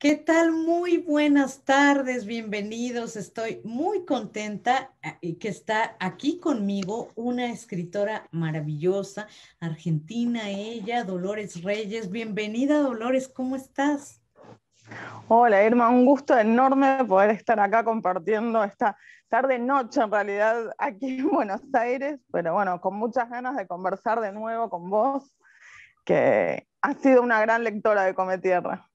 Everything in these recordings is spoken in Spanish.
¿Qué tal? Muy buenas tardes, bienvenidos. Estoy muy contenta eh, que está aquí conmigo una escritora maravillosa, argentina, ella, Dolores Reyes. Bienvenida, Dolores, ¿cómo estás? Hola, Irma, un gusto enorme poder estar acá compartiendo esta tarde-noche, en realidad, aquí en Buenos Aires, pero bueno, con muchas ganas de conversar de nuevo con vos, que has sido una gran lectora de Cometierra.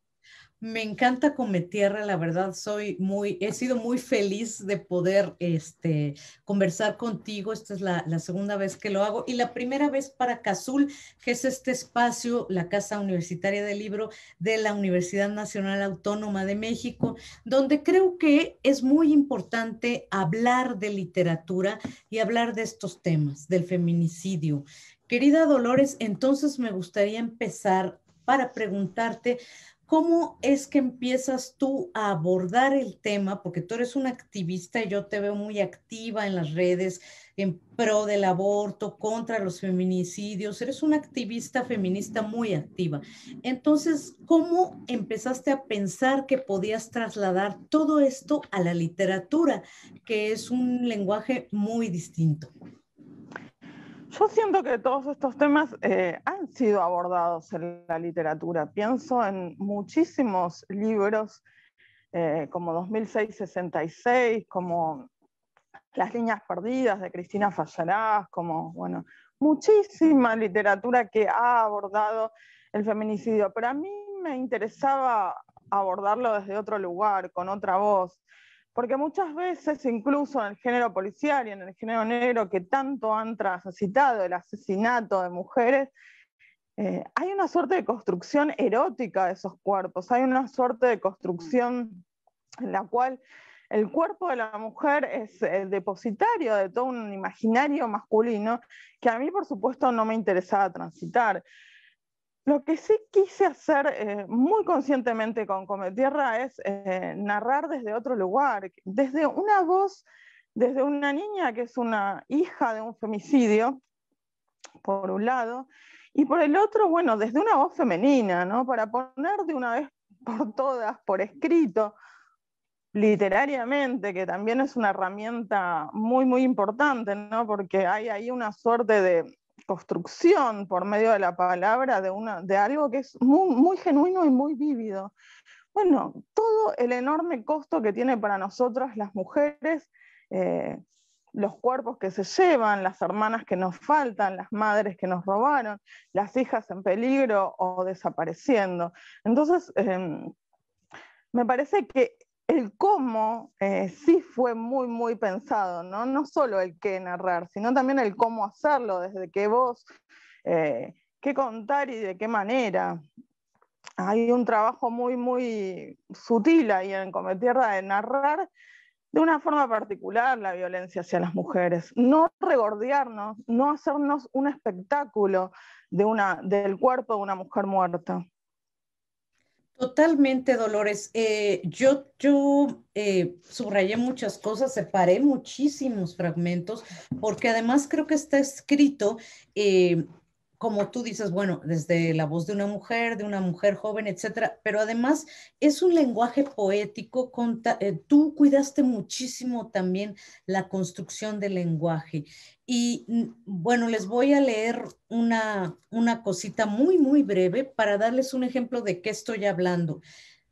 Me encanta Cometierra, tierra, la verdad, soy muy, he sido muy feliz de poder este, conversar contigo. Esta es la, la segunda vez que lo hago y la primera vez para Cazul, que es este espacio, la Casa Universitaria del Libro de la Universidad Nacional Autónoma de México, donde creo que es muy importante hablar de literatura y hablar de estos temas, del feminicidio. Querida Dolores, entonces me gustaría empezar para preguntarte ¿Cómo es que empiezas tú a abordar el tema? Porque tú eres una activista y yo te veo muy activa en las redes en pro del aborto, contra los feminicidios. Eres una activista feminista muy activa. Entonces, ¿cómo empezaste a pensar que podías trasladar todo esto a la literatura, que es un lenguaje muy distinto? Yo siento que todos estos temas eh, han sido abordados en la literatura. Pienso en muchísimos libros eh, como 2006-66, como Las líneas perdidas de Cristina Fallarás, como, bueno, muchísima literatura que ha abordado el feminicidio. Pero a mí me interesaba abordarlo desde otro lugar, con otra voz. Porque muchas veces, incluso en el género policial y en el género negro que tanto han transitado el asesinato de mujeres, eh, hay una suerte de construcción erótica de esos cuerpos, hay una suerte de construcción en la cual el cuerpo de la mujer es el eh, depositario de todo un imaginario masculino que a mí, por supuesto, no me interesaba transitar. Lo que sí quise hacer eh, muy conscientemente con Cometierra es eh, narrar desde otro lugar, desde una voz, desde una niña que es una hija de un femicidio, por un lado, y por el otro, bueno, desde una voz femenina, ¿no? Para poner de una vez por todas, por escrito, literariamente, que también es una herramienta muy, muy importante, ¿no? Porque hay ahí una suerte de construcción por medio de la palabra de, una, de algo que es muy, genuino y muy vívido. Bueno, todo el enorme costo que tiene para nosotras las mujeres, eh, los cuerpos que se llevan, las hermanas que nos faltan, las madres que nos robaron, las hijas en peligro o desapareciendo. Entonces, em, me parece que el cómo eh, sí fue muy, muy pensado, ¿no? solo el qué narrar, sino también el cómo hacerlo, desde qué voz, eh, qué contar y de qué manera. Hay un trabajo muy, muy sutil ahí en Cometierra de narrar de una forma particular la violencia hacia las mujeres. No regordearnos, no hacernos un espectáculo de del cuerpo de una mujer muerta. Totalmente, Dolores. Eh, yo yo eh, subrayé muchas cosas, separé muchísimos fragmentos, porque además creo que está escrito eh, como tú dices, bueno, desde la voz de una mujer, de una mujer joven, etcétera, pero además es un lenguaje poético. Eh, tú cuidaste muchísimo también la construcción del lenguaje. Y mm, bueno, les voy a leer una, una cosita muy, muy breve para darles un ejemplo de qué estoy hablando.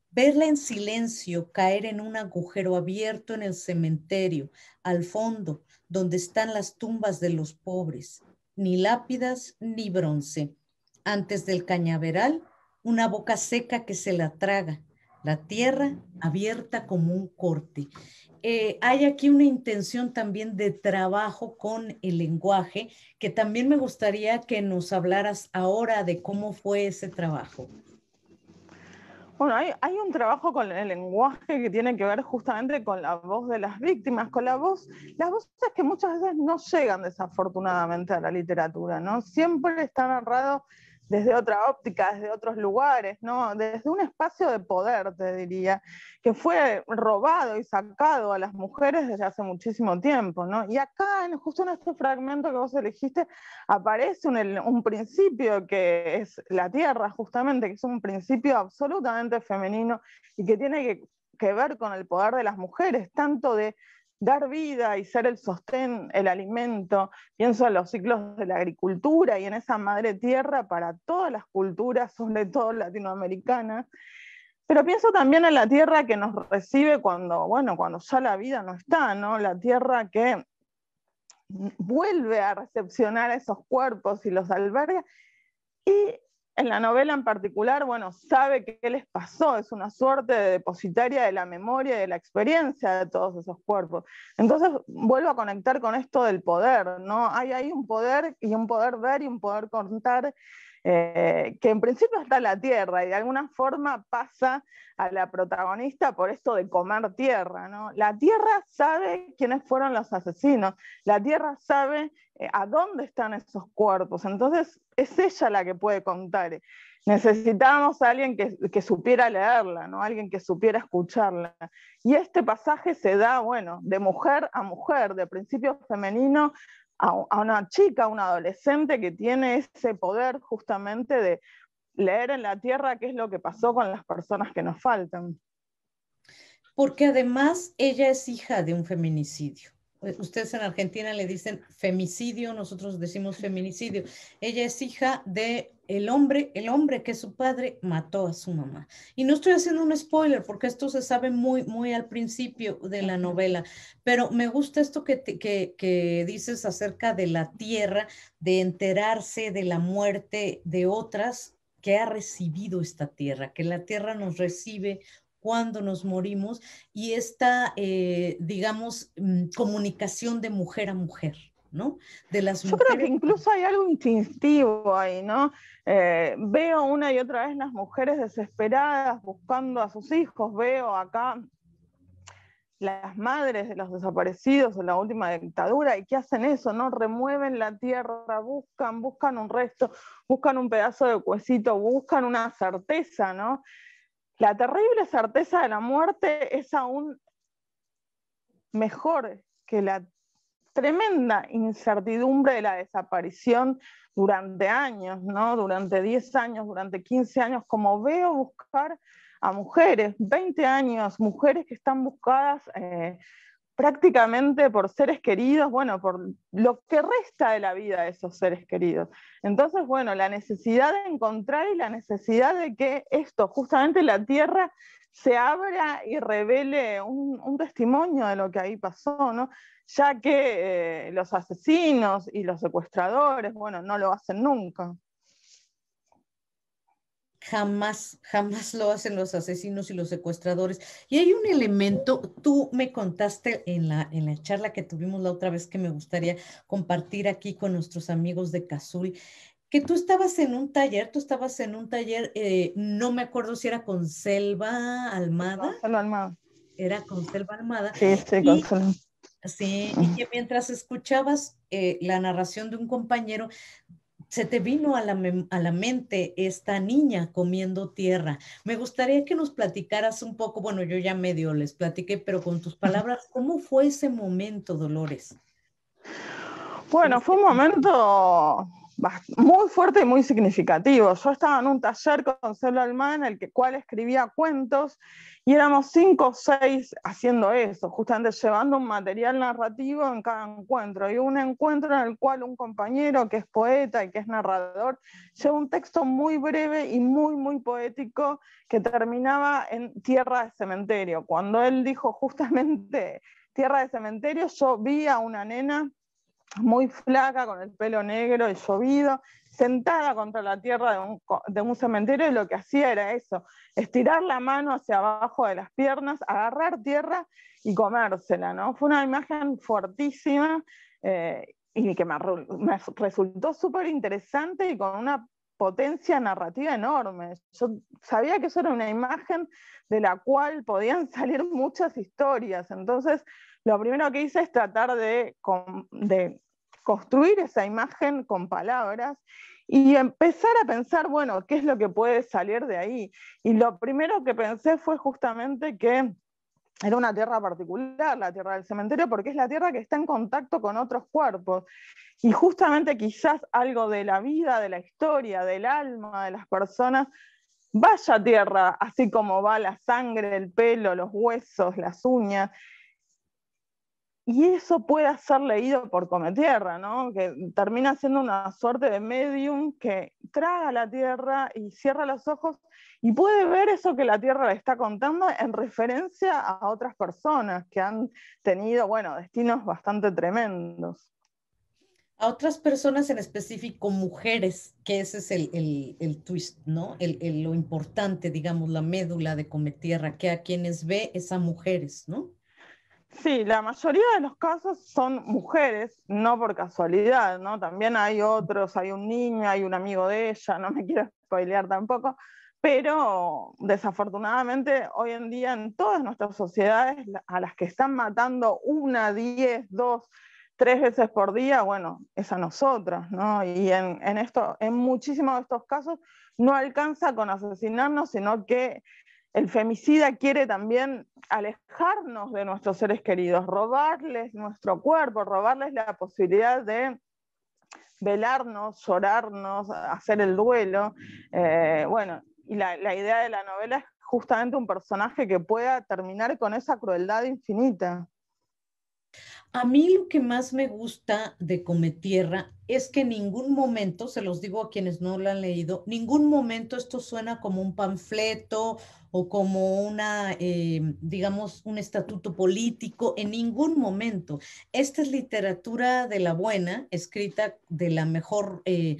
Verla en silencio caer en un agujero abierto en el cementerio, al fondo, donde están las tumbas de los pobres ni lápidas, ni bronce. Antes del cañaveral, una boca seca que se la traga, la tierra abierta como un corte. Eh, hay aquí una intención también de trabajo con el lenguaje, que también me gustaría que nos hablaras ahora de cómo fue ese trabajo. Bueno, hay, un trabajo con el lenguaje que tiene que ver justamente con la voz de las víctimas, con la voz, las voces que muchas veces no llegan desafortunadamente a la literatura, ¿no? Siempre está narrado desde otra óptica, desde otros lugares, ¿no? desde un espacio de poder, te diría, que fue robado y sacado a las mujeres desde hace muchísimo tiempo. ¿no? Y acá, en, justo en este fragmento que vos elegiste, aparece un, un principio que es la tierra, justamente, que es un principio absolutamente femenino y que tiene que ver con el poder de las mujeres, tanto de dar vida y ser el sostén, el alimento. Pienso en los ciclos de la agricultura y en esa madre tierra para todas las culturas, sobre todo latinoamericanas. Pero pienso también en la tierra que nos recibe cuando, bueno, cuando ya la vida no está, ¿no? La tierra que vuelve a recepcionar a esos cuerpos y los alberga. Y en la novela en particular, bueno, sabe qué les pasó, es una suerte de depositaria de la memoria y de la experiencia de todos esos cuerpos. Entonces vuelvo a conectar con esto del poder, ¿no? Hay ahí un poder y un poder ver y un poder contar eh, que en principio está la tierra y de alguna forma pasa a la protagonista por esto de comer tierra. ¿no? La tierra sabe quiénes fueron los asesinos, la tierra sabe eh, a dónde están esos cuerpos, entonces es ella la que puede contar. Necesitábamos a alguien que, supiera leerla, ¿no? alguien que supiera escucharla. Y este pasaje se da, bueno, de mujer a mujer, de principio femenino a, una chica, a un adolescente que tiene ese poder justamente de leer en la tierra qué es lo que pasó con las personas que nos faltan. Porque además ella es hija de un feminicidio. Eh, ustedes en Argentina le dicen femicidio, nosotros decimos feminicidio. Ella es hija de el hombre, el hombre que su padre mató a su mamá. Y no estoy haciendo un spoiler porque esto se sabe muy, muy al principio de la novela, pero me gusta esto que, dices acerca de la tierra, de enterarse de la muerte de otras que ha recibido esta tierra, que la tierra nos recibe cuando nos morimos y esta, eh, digamos, mm, comunicación de mujer a mujer. De Yo creo que incluso hay algo instintivo ahí, ¿no? Eh, veo una y otra vez las mujeres desesperadas buscando a sus hijos, veo acá las madres de los desaparecidos en la última dictadura, ¿y qué hacen eso? ¿No? Remueven la tierra, buscan, buscan un resto, buscan un pedazo de huesito, buscan una certeza, ¿no? La terrible certeza de la muerte es aún mejor que la tremenda incertidumbre de la desaparición durante años, ¿no? Durante 10 años, durante 15 años, como veo buscar a mujeres, 20 años, mujeres que están buscadas eh, prácticamente por seres queridos, bueno, por lo que resta de la vida de esos seres queridos. Entonces, bueno, la necesidad de encontrar y la necesidad de que esto, justamente la tierra, se abra y revele un, un testimonio de lo que ahí pasó, ¿no? ya que eh, los asesinos y los secuestradores, bueno, no lo hacen nunca. Jamás, jamás lo hacen los asesinos y los secuestradores. Y hay un elemento, tú me contaste en la, en la charla que tuvimos la otra vez que me gustaría compartir aquí con nuestros amigos de Cazul, que tú estabas en un taller, tú estabas en un taller, eh, no me acuerdo si era con Selva Almada. Selva Almada. Era con Selva Almada. Sí, sí, con Selva Sí, y que mientras escuchabas eh, la narración de un compañero, se te vino a la, a la, mente esta niña comiendo tierra. Me gustaría que nos platicaras un poco, bueno, yo ya medio les platiqué, pero con tus palabras, ¿cómo fue ese momento, Dolores? Bueno, fue un momento muy fuerte y muy significativo. Yo estaba en un taller con Celo Alman, el que, cual escribía cuentos, y éramos cinco o seis haciendo eso, justamente llevando un material narrativo en cada encuentro. Y un encuentro en el cual un compañero que es poeta y que es narrador lleva un texto muy breve y muy, muy poético que terminaba en Tierra de Cementerio. Cuando él dijo justamente Tierra de Cementerio, yo vi a una nena muy flaca, con el pelo negro y llovido, sentada contra la tierra de un, cementerio y lo que hacía era eso, estirar la mano hacia abajo de las piernas, agarrar tierra y comérsela, ¿no? Fue una imagen fuertísima eh, y que me, me resultó súper interesante y con una potencia narrativa enorme. Yo sabía que eso era una imagen de la cual podían salir muchas historias, entonces lo primero que hice es tratar de, construir esa imagen con palabras y empezar a pensar, bueno, ¿qué es lo que puede salir de ahí? Y lo primero que pensé fue justamente que era una tierra particular, la tierra del cementerio, porque es la tierra que está en contacto con otros cuerpos. Y justamente quizás algo de la vida, de la historia, del alma de las personas, vaya tierra, así como va la sangre, el pelo, los huesos, las uñas y eso puede ser leído por Cometierra, ¿no? que termina siendo una suerte de medium que traga la Tierra y cierra los ojos y puede ver eso que la Tierra le está contando en referencia a otras personas que han tenido, bueno, destinos bastante tremendos. A otras personas en específico, mujeres, que ese es el, twist, ¿no? El, lo importante, digamos, la médula de Cometierra, que a quienes ve es a mujeres, ¿no? Sí, la mayoría de los casos son mujeres, no por casualidad, ¿no? También hay otros, hay un niño, hay un amigo de ella, no me quiero spoilear tampoco, pero desafortunadamente hoy en día en todas nuestras sociedades a las que están matando una, diez, dos, tres veces por día, bueno, es a nosotras, ¿no? Y en, en, esto, en muchísimos de estos casos no alcanza con asesinarnos, sino que el femicida quiere también alejarnos de nuestros seres queridos, robarles nuestro cuerpo, robarles la posibilidad de velarnos, llorarnos, hacer el duelo. Eh, bueno, y la idea de la novela es justamente un personaje que pueda terminar con esa crueldad infinita. A mí lo que más me gusta de Tierra es que en ningún momento, se los digo a quienes no lo han leído, ningún momento esto suena como un panfleto o como una, eh, digamos, un estatuto político, en ningún momento. Esta es literatura de la buena, escrita de la mejor... Eh,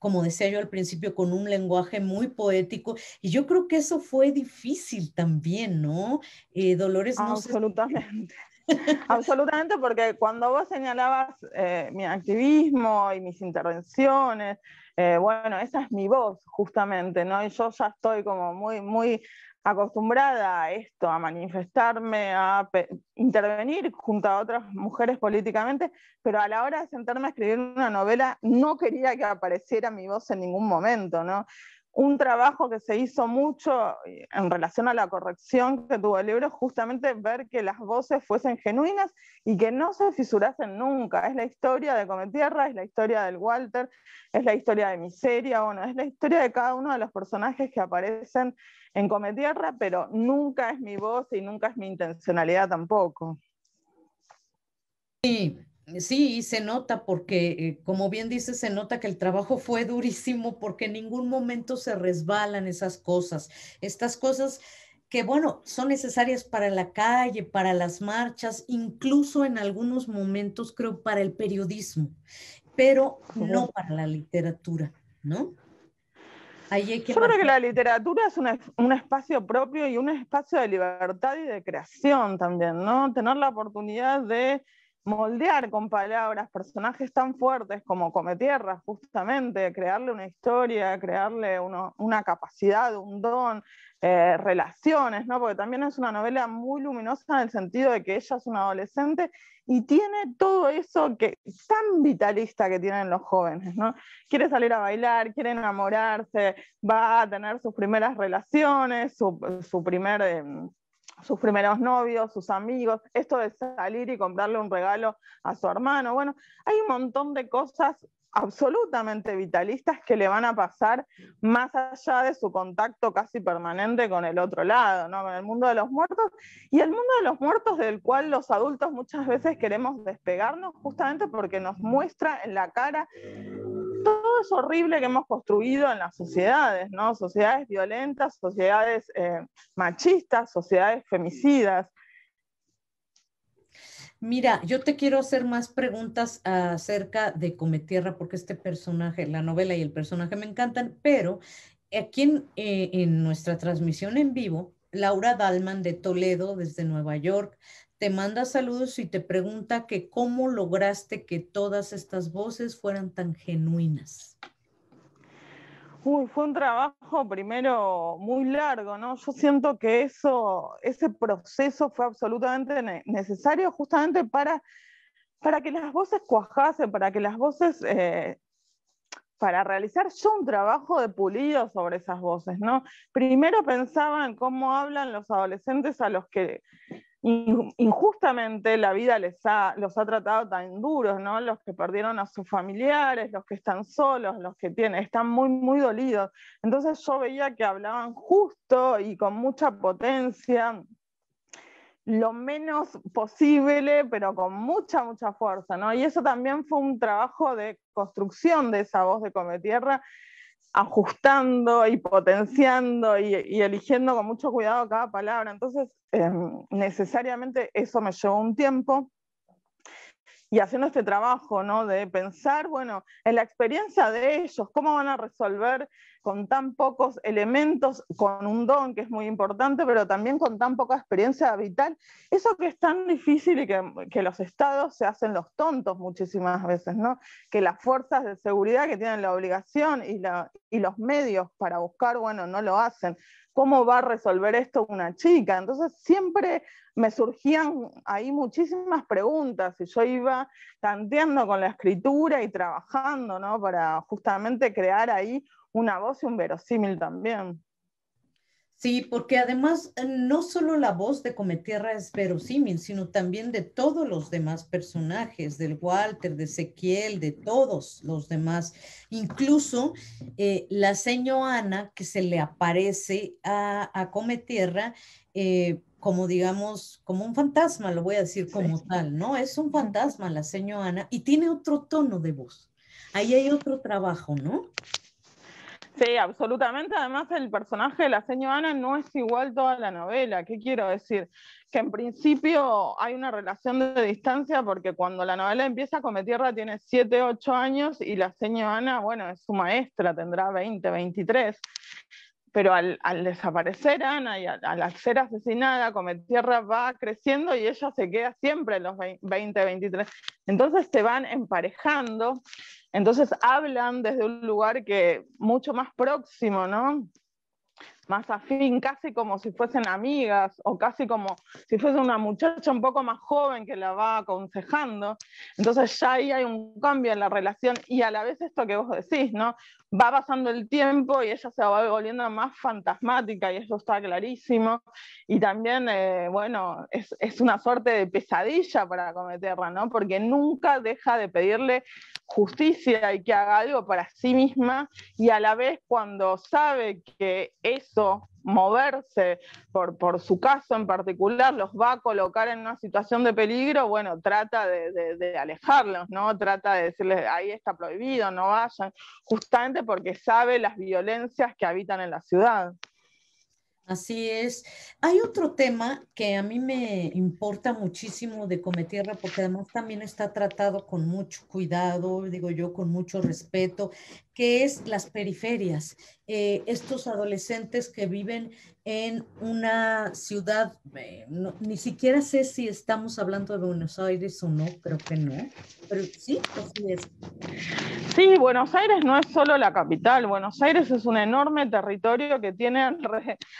como decía yo al principio, con un lenguaje muy poético. Y yo creo que eso fue difícil también, ¿no? Eh, Dolores no Absolutamente. Absolutamente, porque cuando vos señalabas eh, mi activismo y mis intervenciones, eh, bueno, esa es mi voz justamente, ¿no? Y yo ya estoy como muy, muy acostumbrada a esto, a manifestarme, a intervenir junto a otras mujeres políticamente, pero a la hora de sentarme a escribir una novela no quería que apareciera mi voz en ningún momento, ¿no? un trabajo que se hizo mucho eh, en relación a la corrección que tuvo el libro, justamente ver que las voces fuesen genuinas y que no se fisurasen nunca. Es la historia de Cometierra, es la historia del Walter, es la historia de Miseria, es la historia de cada uno de los personajes que aparecen en Cometierra, pero nunca es mi voz y nunca es mi intencionalidad tampoco. Sí, Sí, y se nota porque, eh, como bien dices, se nota que el trabajo fue durísimo porque en ningún momento se resbalan esas cosas. Estas cosas que, bueno, son necesarias para la calle, para las marchas, incluso en algunos momentos, creo, para el periodismo, pero no para la literatura, ¿no? que Yo creo que la literatura es un espacio propio y un espacio de libertad y de creación también, ¿no? Tener la oportunidad de moldear con palabras personajes tan fuertes como Cometierra, justamente, crearle una historia, crearle una capacidad, un don, eh, relaciones, ¿no? Porque también es una novela muy luminosa en el sentido de que ella es una adolescente y tiene todo eso que tan vitalista que tienen los jóvenes, ¿no? Quiere salir a bailar, quiere enamorarse, va a tener sus primeras relaciones, su, primer... Em, sus primeros novios, sus amigos, esto de salir y comprarle un regalo a su hermano. Bueno, hay un montón de cosas absolutamente vitalistas que le van a pasar más allá de su contacto casi permanente con el otro lado, ¿no? con el mundo de los muertos y el mundo de los muertos del cual los adultos muchas veces queremos despegarnos justamente porque nos muestra en la cara horrible que hemos construido en las sociedades, ¿no? Sociedades violentas, sociedades eh, machistas, sociedades femicidas. Mira, yo te quiero hacer más preguntas acerca de Cometierra, porque este personaje, la novela y el personaje me encantan, pero aquí en, eh, en nuestra transmisión en vivo, Laura Dalman de Toledo, desde Nueva York, te manda saludos y te pregunta que cómo lograste que todas estas voces fueran tan genuinas. Uy, fue un trabajo primero muy largo, ¿no? Yo siento que eso, ese proceso fue absolutamente necesario justamente para, para que las voces cuajasen, para que las voces, eh, para realizar yo un trabajo de pulido sobre esas voces, ¿no? Primero pensaba en cómo hablan los adolescentes a los que injustamente la vida les ha, los ha tratado tan duros, ¿no? Los que perdieron a sus familiares, los que están solos, los que tienen, están muy, muy dolidos. Entonces yo veía que hablaban justo y con mucha potencia, lo menos posible, pero con mucha, mucha fuerza, ¿no? Y eso también fue un trabajo de construcción de esa voz de Cometierra, ajustando y potenciando y, eligiendo con mucho cuidado cada palabra. Entonces, em, necesariamente eso me llevó un tiempo y haciendo este trabajo, ¿no? De pensar, bueno, en la experiencia de ellos, cómo van a resolver con tan pocos elementos, con un don que es muy importante, pero también con tan poca experiencia vital, eso que es tan difícil y que, los estados se hacen los tontos muchísimas veces, ¿no? Que las fuerzas de seguridad que tienen la obligación y, la, y los medios para buscar, bueno, no lo hacen. ¿Cómo va a resolver esto una chica? Entonces siempre me surgían ahí muchísimas preguntas y yo iba tanteando con la escritura y trabajando, ¿no? Para justamente crear ahí una voz y un verosímil también. Sí, porque además eh, no solo la voz de Cometierra es verosímil, sino también de todos los demás personajes, del Walter, de Ezequiel, de todos los demás, incluso eh, la señora Ana que se le aparece a, a Cometierra. Eh, como digamos, como un fantasma, lo voy a decir como tal, ¿no? Es un fantasma la señora Ana y tiene otro tono de voz. Ahí hay otro trabajo, ¿no? Sí, absolutamente. Además, el personaje de la señora Ana no es igual toda la novela. ¿Qué quiero decir? Que en principio hay una relación de distancia porque cuando la novela empieza, tierra tiene 7, 8 años y la señora Ana, bueno, es su maestra, tendrá 20, 23 pero al, desaparecer Ana y al, ser asesinada, Cometierra va creciendo y ella se queda siempre en los 20, 23. Entonces se van emparejando, entonces hablan desde un lugar que mucho más próximo, ¿no? Más afín, casi como si fuesen amigas o casi como si fuese una muchacha un poco más joven que la va aconsejando. Entonces ya ahí hay un cambio en la relación y a la vez esto que vos decís, ¿no? va pasando el tiempo y ella se va volviendo más fantasmática y eso está clarísimo. Y también, eh, bueno, es, es, una suerte de pesadilla para cometerla, ¿no? Porque nunca deja de pedirle justicia y que haga algo para sí misma y a la vez cuando sabe que eso moverse por, por, su caso en particular los va a colocar en una situación de peligro, bueno, trata de, alejarlos, ¿no? Trata de decirles, ahí está prohibido, no vayan, justamente porque sabe las violencias que habitan en la ciudad. Así es. Hay otro tema que a mí me importa muchísimo de Cometierra, porque además también está tratado con mucho cuidado, digo yo, con mucho respeto, que es las periferias, eh, estos adolescentes que viven en una ciudad, eh, ni siquiera sé si estamos hablando de Buenos Aires o no, creo que no, pero sí, así es. Sí, Buenos Aires no es solo la capital, Buenos Aires es un enorme territorio que tiene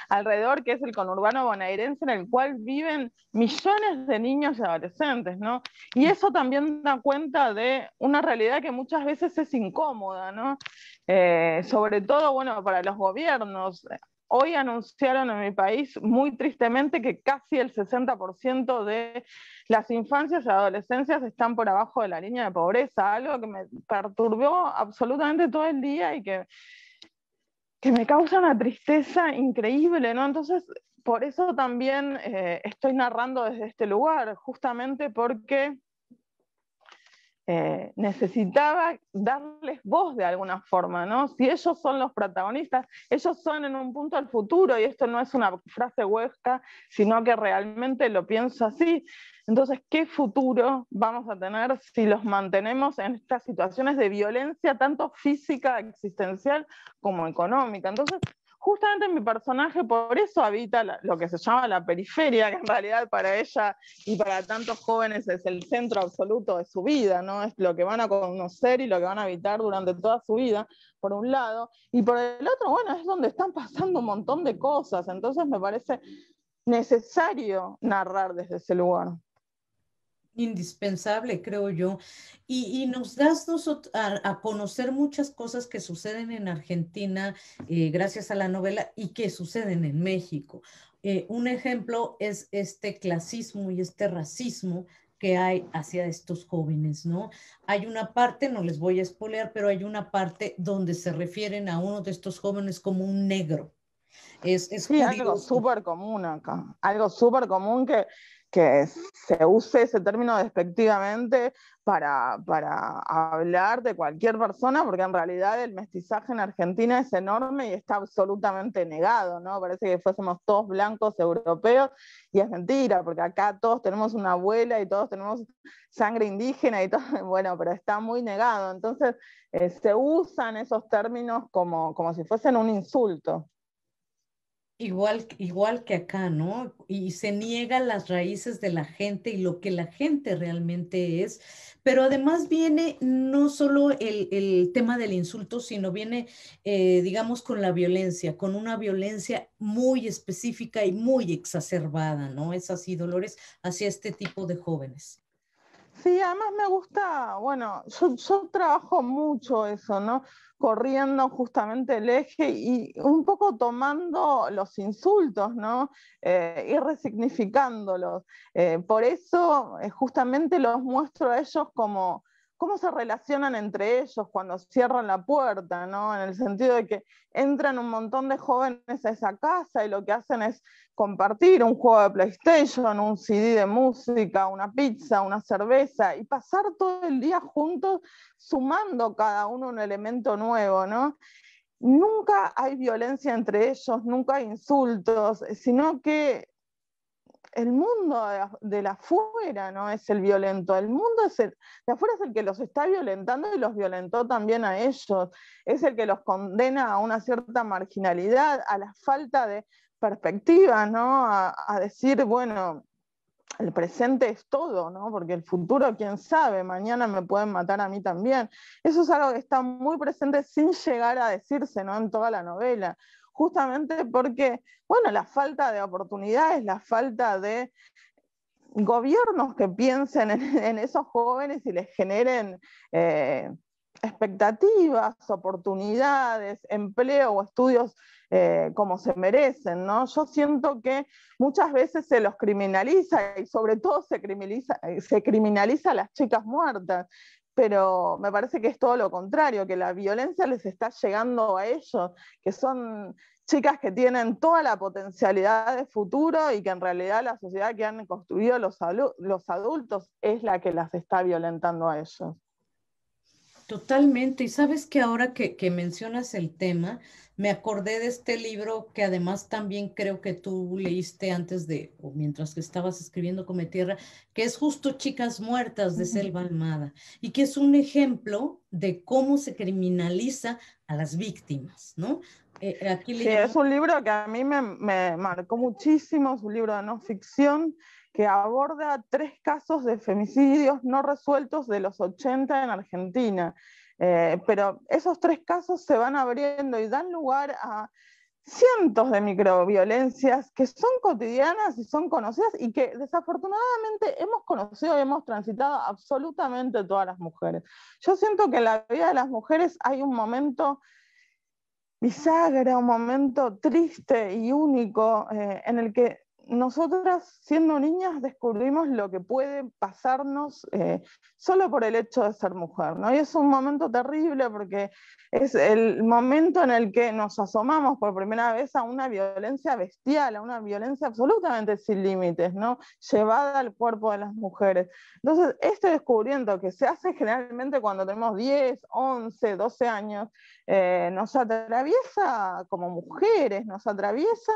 alrededor, que es el conurbano bonaerense, en el cual viven millones de niños y adolescentes, ¿no? Y eso también da cuenta de una realidad que muchas veces es incómoda, ¿no? Eh, sobre todo, bueno, para los gobiernos. Hoy anunciaron en mi país, muy tristemente, que casi el 60% de las infancias y adolescencias están por abajo de la línea de pobreza, algo que me perturbó absolutamente todo el día y que, que me causa una tristeza increíble, ¿no? Entonces, por eso también eh, estoy narrando desde este lugar, justamente porque eh, necesitaba darles voz de alguna forma, ¿no? Si ellos son los protagonistas, ellos son en un punto el futuro, y esto no es una frase huesca, sino que realmente lo pienso así. Entonces, ¿qué futuro vamos a tener si los mantenemos en estas situaciones de violencia, tanto física, existencial, como económica? Entonces, justamente mi personaje por eso habita lo que se llama la periferia, que en realidad para ella y para tantos jóvenes es el centro absoluto de su vida, ¿no? Es lo que van a conocer y lo que van a habitar durante toda su vida, por un lado, y por el otro, bueno, es donde están pasando un montón de cosas, entonces me parece necesario narrar desde ese lugar indispensable, creo yo. Y, nos das a, conocer muchas cosas que suceden en Argentina eh, gracias a la novela y que suceden en México. Eh, un ejemplo es este clasismo y este racismo que hay hacia estos jóvenes, ¿no? Hay una parte, no les voy a espolear, pero hay una parte donde se refieren a uno de estos jóvenes como un negro. Es, algo súper común acá, algo súper común que que se use ese término despectivamente para, hablar de cualquier persona, porque en realidad el mestizaje en Argentina es enorme y está absolutamente negado, ¿no? Parece que fuésemos todos blancos europeos y es mentira, porque acá todos tenemos una abuela y todos tenemos sangre indígena y bueno, pero está muy negado. Entonces eh, se usan esos términos como, como si fuesen un insulto. Igual, igual que acá, ¿no? Y se niega las raíces de la gente y lo que la gente realmente es. Pero además viene no solo el, tema del insulto, sino viene, eh, digamos, con la violencia, con una violencia muy específica y muy exacerbada, ¿no? Es así, Dolores, hacia este tipo de jóvenes. Sí, además me gusta, bueno, yo, trabajo mucho eso, ¿no? Corriendo justamente el eje y un poco tomando los insultos, ¿no? Eh, y resignificándolos. Eh, por eso eh, justamente los muestro a ellos como cómo se relacionan entre ellos cuando cierran la puerta, En el sentido de que entran un montón de jóvenes a esa casa y lo que hacen es compartir un juego de PlayStation, un CD de música, una pizza, una cerveza y pasar todo el día juntos sumando cada uno un elemento nuevo, ¿no? Nunca hay violencia entre ellos, nunca hay insultos, sino que el mundo de, la afuera no es el violento, el mundo es el, de afuera es el que los está violentando y los violentó también a ellos, es el que los condena a una cierta marginalidad, a la falta de perspectiva, ¿no? a, decir, bueno, el presente es todo, ¿no? Porque el futuro, quién sabe, mañana me pueden matar a mí también. Eso es algo que está muy presente sin llegar a decirse, ¿no? En toda la novela justamente porque, bueno, la falta de oportunidades, la falta de gobiernos que piensen en, esos jóvenes y les generen eh, expectativas, oportunidades, empleo o estudios eh, como se merecen, ¿no? Yo siento que muchas veces se los criminaliza y sobre todo se criminaliza, se criminaliza a las chicas muertas pero me parece que es todo lo contrario, que la violencia les está llegando a ellos, que son chicas que tienen toda la potencialidad de futuro y que en realidad la sociedad que han construido los, adultos es la que las está violentando a ellos. Totalmente, y sabes que ahora que mencionas el tema, me acordé de este libro que además también creo que tú leíste antes de, o mientras que estabas escribiendo Come Tierra, que es justo Chicas Muertas de Selva Almada, y que es un ejemplo de cómo se criminaliza a las víctimas, ¿no? Eh, eh, aquí es un libro que a mí me, me marcó muchísimo, es un libro de no ficción que aborda tres casos de femicidios no resueltos de los 80 en Argentina eh, pero esos tres casos se van abriendo y dan lugar a cientos de microviolencias que son cotidianas y son conocidas y que desafortunadamente hemos conocido y hemos transitado absolutamente todas las mujeres. Yo siento que en la vida de las mujeres hay un momento bisagra, un momento triste y único eh, en el que nosotras siendo niñas descubrimos lo que puede pasarnos eh, solo por el hecho de ser mujer, ¿no? Y es un momento terrible porque es el momento en el que nos asomamos por primera vez a una violencia bestial, a una violencia absolutamente sin límites, ¿no? Llevada al cuerpo de las mujeres. Entonces, este descubrimiento que se hace generalmente cuando tenemos 10, 11, 12 años, eh, nos atraviesa como mujeres, nos atraviesa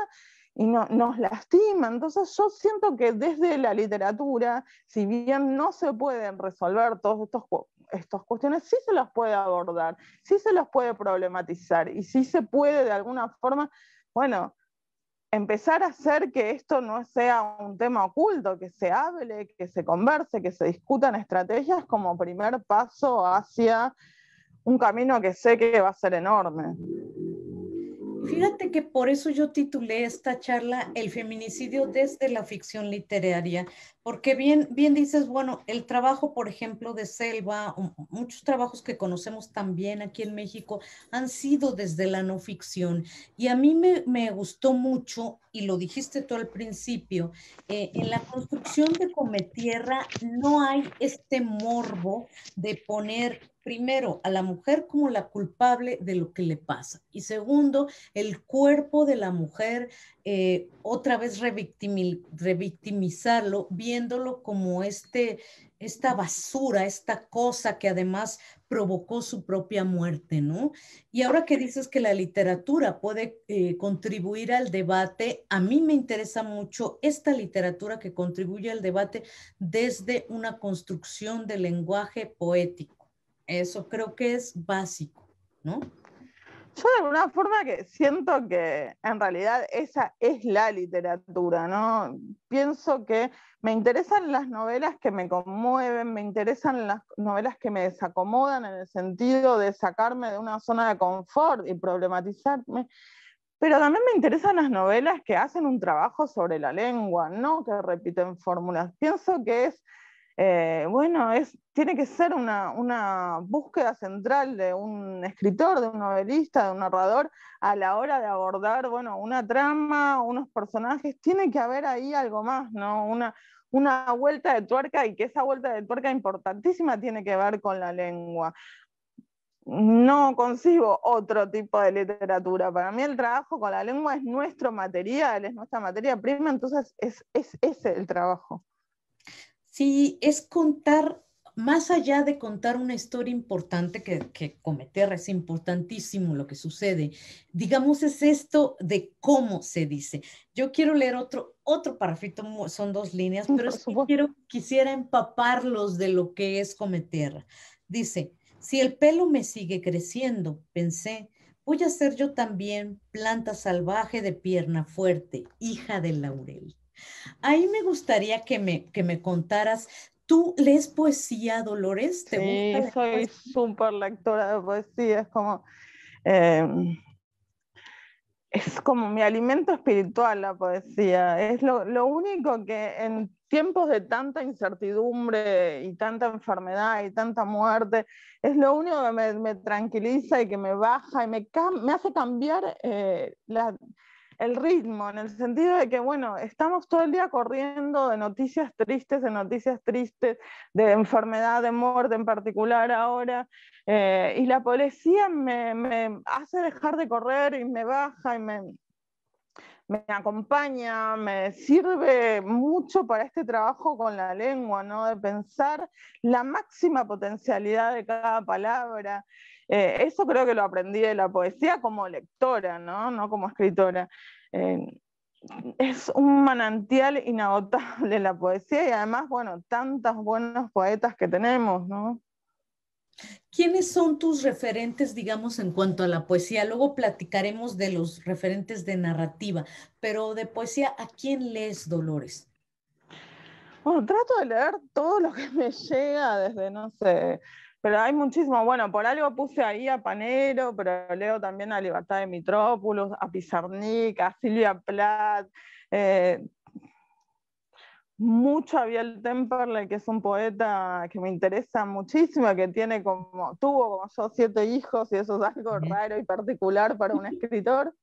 y no, nos lastima. Entonces yo siento que desde la literatura, si bien no se pueden resolver todos estos estas cuestiones, sí se las puede abordar, sí se las puede problematizar y sí se puede de alguna forma, bueno, empezar a hacer que esto no sea un tema oculto, que se hable, que se converse, que se discutan estrategias como primer paso hacia un camino que sé que va a ser enorme. Fíjate que por eso yo titulé esta charla El feminicidio desde la ficción literaria, porque bien, bien dices, bueno, el trabajo, por ejemplo, de selva, muchos trabajos que conocemos también aquí en México han sido desde la no ficción. Y a mí me, me gustó mucho, y lo dijiste tú al principio, eh, en la construcción de Cometierra no hay este morbo de poner primero a la mujer como la culpable de lo que le pasa y segundo, el cuerpo de la mujer eh, otra vez revictimizarlo bien como este, esta basura, esta cosa que además provocó su propia muerte, ¿no? Y ahora que dices que la literatura puede eh, contribuir al debate, a mí me interesa mucho esta literatura que contribuye al debate desde una construcción del lenguaje poético. Eso creo que es básico, ¿no? yo de alguna forma que siento que en realidad esa es la literatura, ¿no? Pienso que me interesan las novelas que me conmueven, me interesan las novelas que me desacomodan en el sentido de sacarme de una zona de confort y problematizarme. Pero también me interesan las novelas que hacen un trabajo sobre la lengua, no que repiten fórmulas. Pienso que es eh, bueno, tiene que ser una, búsqueda central de un escritor, de un novelista, de un narrador, a la hora de abordar, una trama, unos personajes, tiene que haber ahí algo más, ¿no? Una, vuelta de tuerca y que esa vuelta de tuerca importantísima tiene que ver con la lengua. No consigo otro tipo de literatura. Para mí el trabajo con la lengua es nuestro material, es nuestra materia prima, entonces es ese el trabajo. Sí, es contar, más allá de contar una historia importante, que, cometer es importantísimo lo que sucede, digamos, es esto de cómo se dice. Yo quiero leer otro, otro parafito, son dos líneas, pero quisiera empaparlos de lo que es cometer. Dice, si el pelo me sigue creciendo, pensé, voy a ser yo también planta salvaje de pierna fuerte, hija del laurel. Ahí me gustaría que me, que me contaras, ¿tú lees poesía, Dolores? sí, soy súper lectora de poesía, es como... Em, es como mi alimento espiritual la poesía. Es lo, lo, único que en tiempos de tanta incertidumbre y tanta enfermedad y tanta muerte, es lo único que me, me tranquiliza y que me baja y me, me hace cambiar eh, la, el ritmo, en el sentido de que, bueno, estamos todo el día corriendo de noticias tristes de noticias tristes, de enfermedad, de muerte en particular ahora, eh, y la policía me, hace dejar de correr y me baja y me, me acompaña, me sirve mucho para este trabajo con la lengua, ¿no? de pensar la máxima potencialidad de cada palabra. Eh, eso creo que lo aprendí de la poesía como lectora, no, no como escritora. Eh, es un manantial inagotable la poesía y además, bueno, tantos buenos poetas que tenemos, ¿no? ¿Quiénes son tus referentes, digamos, en cuanto a la poesía? Luego platicaremos de los referentes de narrativa, pero de poesía, ¿a quién lees Dolores? Bueno, trato de leer todo lo que me llega desde, no sé, pero hay muchísimo, bueno, por algo puse ahí a Panero, pero leo también a Libertad de Mitrópolis, a Pizarnik, a Silvia Plath, eh, mucho a Biel Temperley, que es un poeta que me interesa muchísimo, que tiene como, tuvo como yo siete hijos, y eso es algo raro y particular para un escritor.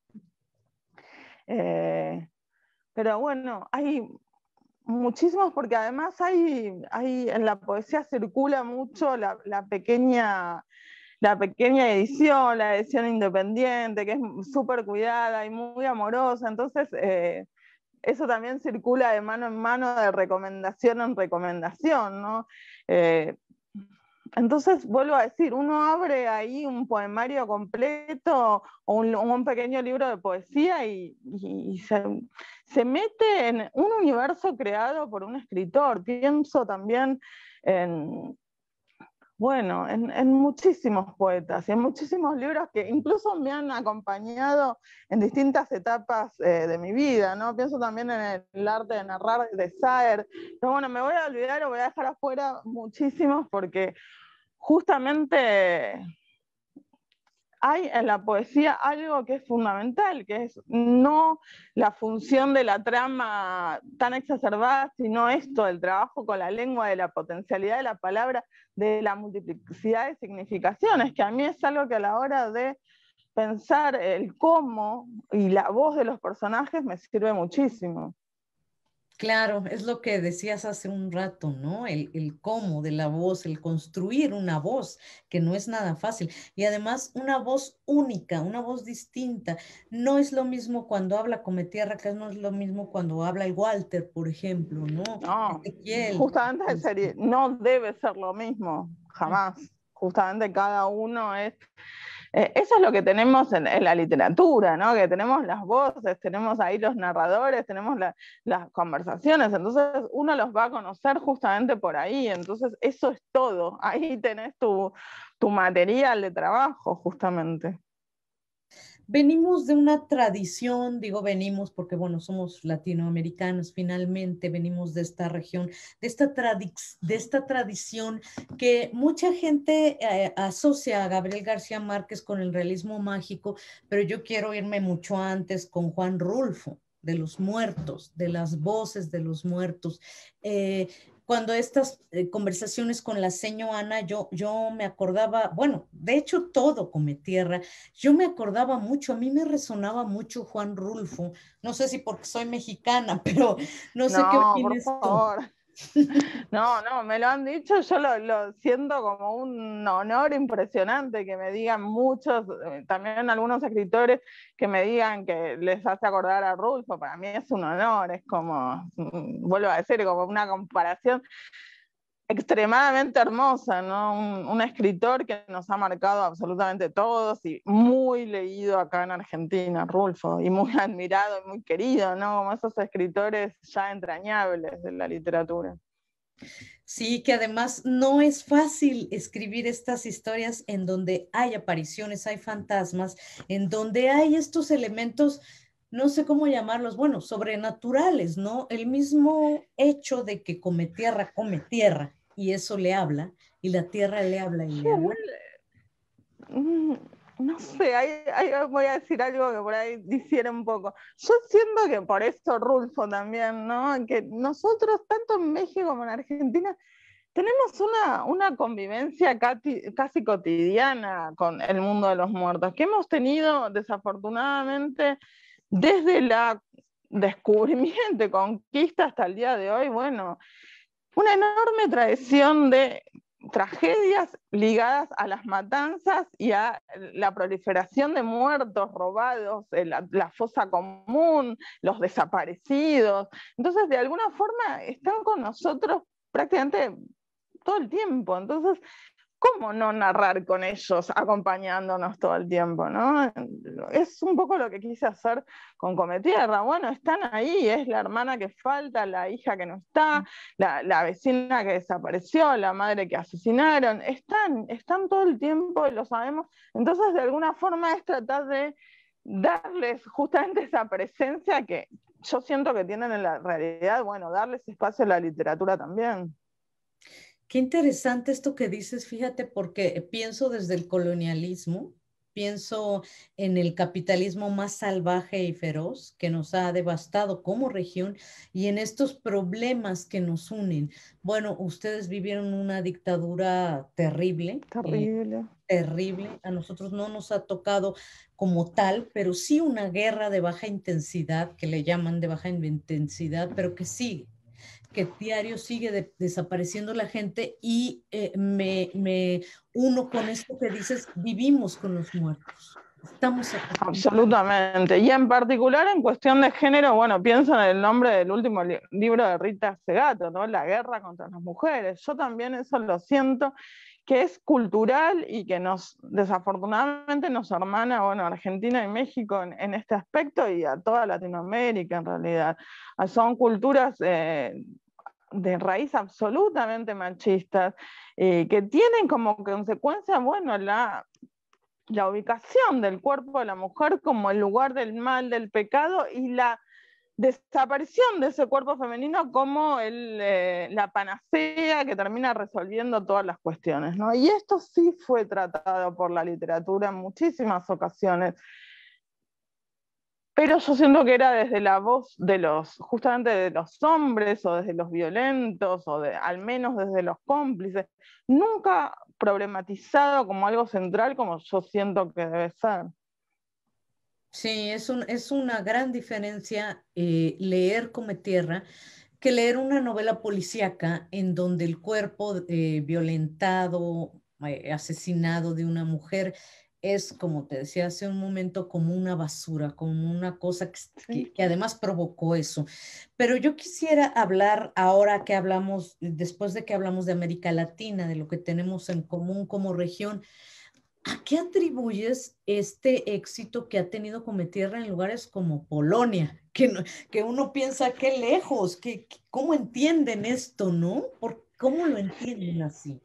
Eh, pero bueno, hay Muchísimos, porque además hay, hay, en la poesía circula mucho la, pequeña la pequeña edición, la edición independiente, que es súper cuidada y muy amorosa. Entonces, eh, eso también circula de mano en mano, de recomendación en recomendación, ¿no? Eh, entonces, vuelvo a decir, uno abre ahí un poemario completo o un, pequeño libro de poesía y, se, mete en un universo creado por un escritor. Pienso también en, bueno, en, muchísimos poetas y en muchísimos libros que incluso me han acompañado en distintas etapas eh, de mi vida, ¿no? Pienso también en el arte de narrar de Saer. Pero bueno, me voy a olvidar o voy a dejar afuera muchísimos porque justamente hay en la poesía algo que es fundamental, que es no la función de la trama tan exacerbada, sino esto, el trabajo con la lengua, de la potencialidad de la palabra, de la multiplicidad de significaciones, que a mí es algo que a la hora de pensar el cómo y la voz de los personajes me sirve muchísimo. Claro, es lo que decías hace un rato, ¿no? El, cómo de la voz, el construir una voz, que no es nada fácil. Y además una voz única, una voz distinta. No es lo mismo cuando habla Cometierra, que no es lo mismo cuando habla el Walter, por ejemplo, ¿no? No, justamente este no debe ser lo mismo, jamás. Justamente cada uno es eh, eso es lo que tenemos en, la literatura, ¿no? Que tenemos las voces, tenemos ahí los narradores, tenemos las conversaciones, entonces uno los va a conocer justamente por ahí, entonces eso es todo, ahí tenés tu material de trabajo justamente venimos de una tradición, digo venimos porque, bueno, somos latinoamericanos finalmente, venimos de esta región, de esta, de esta tradición que mucha gente eh, asocia a Gabriel García Márquez con el realismo mágico, pero yo quiero irme mucho antes con Juan Rulfo de los muertos, de las voces de los muertos. Eh, cuando estas eh, conversaciones con la señora Ana, yo, yo me acordaba, bueno, de hecho todo mi tierra, yo me acordaba mucho, a mí me resonaba mucho Juan Rulfo, no sé si porque soy mexicana, pero no sé qué opinas No, no, me lo han dicho, yo lo, siento como un honor impresionante que me digan muchos, eh, también algunos escritores que me digan que les hace acordar a Rulfo, para mí es un honor, es como, mm, vuelvo a decir, como una comparación extremadamente hermosa, ¿no? Un, escritor que nos ha marcado absolutamente todos y muy leído acá en Argentina, Rulfo, y muy admirado muy querido, ¿no? Como esos escritores ya entrañables de la literatura. Sí, que además no es fácil escribir estas historias en donde hay apariciones, hay fantasmas, en donde hay estos elementos no sé cómo llamarlos, bueno, sobrenaturales, ¿no? El mismo hecho de que come tierra, come tierra, y eso le habla y la tierra le habla y mm, No sé, ahí, voy a decir algo que por ahí disiera un poco. Yo siento que por eso Rulfo también, ¿no? Que nosotros, tanto en México como en Argentina, tenemos una, una convivencia casi, cotidiana con el mundo de los muertos, que hemos tenido desafortunadamente desde la descubrimiento, conquista hasta el día de hoy, bueno, una enorme tradición de tragedias ligadas a las matanzas y a la proliferación de muertos, robados, la, la, fosa común, los desaparecidos. Entonces, de alguna forma, están con nosotros prácticamente todo el tiempo. Entonces, ¿cómo no narrar con ellos acompañándonos todo el tiempo? ¿no? Es un poco lo que quise hacer con Cometierra. Bueno, están ahí, es la hermana que falta, la hija que no está, mm. la, vecina que desapareció, la madre que asesinaron, están, están todo el tiempo y lo sabemos. Entonces, de alguna forma es tratar de darles justamente esa presencia que yo siento que tienen en la realidad, bueno, darles espacio a la literatura también. Qué interesante esto que dices, fíjate, porque pienso desde el colonialismo, pienso en el capitalismo más salvaje y feroz que nos ha devastado como región y en estos problemas que nos unen. Bueno, ustedes vivieron una dictadura terrible. Eh, terrible. terrible. A nosotros no nos ha tocado como tal, pero sí una guerra de baja intensidad, que le llaman de baja intensidad, pero que sigue que diario sigue desapareciendo la gente y eh, me, uno con esto que dices, vivimos con los muertos. Estamos Absolutamente. Y en particular en cuestión de género, bueno, pienso en el nombre del último libro de Rita Segato, ¿no? La guerra contra las mujeres. Yo también eso lo siento que es cultural y que nos desafortunadamente nos hermana bueno, Argentina y México en, este aspecto y a toda Latinoamérica en realidad. Son culturas eh, de raíz absolutamente machistas, eh, que tienen como consecuencia, bueno, la, ubicación del cuerpo de la mujer como el lugar del mal, del pecado y la desaparición de ese cuerpo femenino como eh, la panacea que termina resolviendo todas las cuestiones. Y esto sí fue tratado por la literatura en muchísimas ocasiones. Pero yo siento que era desde la voz de los, justamente de los hombres o desde los violentos o de, al menos desde los cómplices, nunca problematizado como algo central como yo siento que debe ser. Sí, es, una gran diferencia eh, leer Come Tierra que leer una novela policíaca en donde el cuerpo eh, violentado, eh, asesinado de una mujer es, como te decía hace un momento, como una basura, como una cosa que, además provocó eso. Pero yo quisiera hablar ahora que hablamos, después de que hablamos de América Latina, de lo que tenemos en común como región, ¿a qué atribuyes este éxito que ha tenido Cometierra en lugares como Polonia? Que, que uno piensa, qué lejos, que, ¿cómo entienden esto, no? ¿Por, ¿Cómo lo entienden así?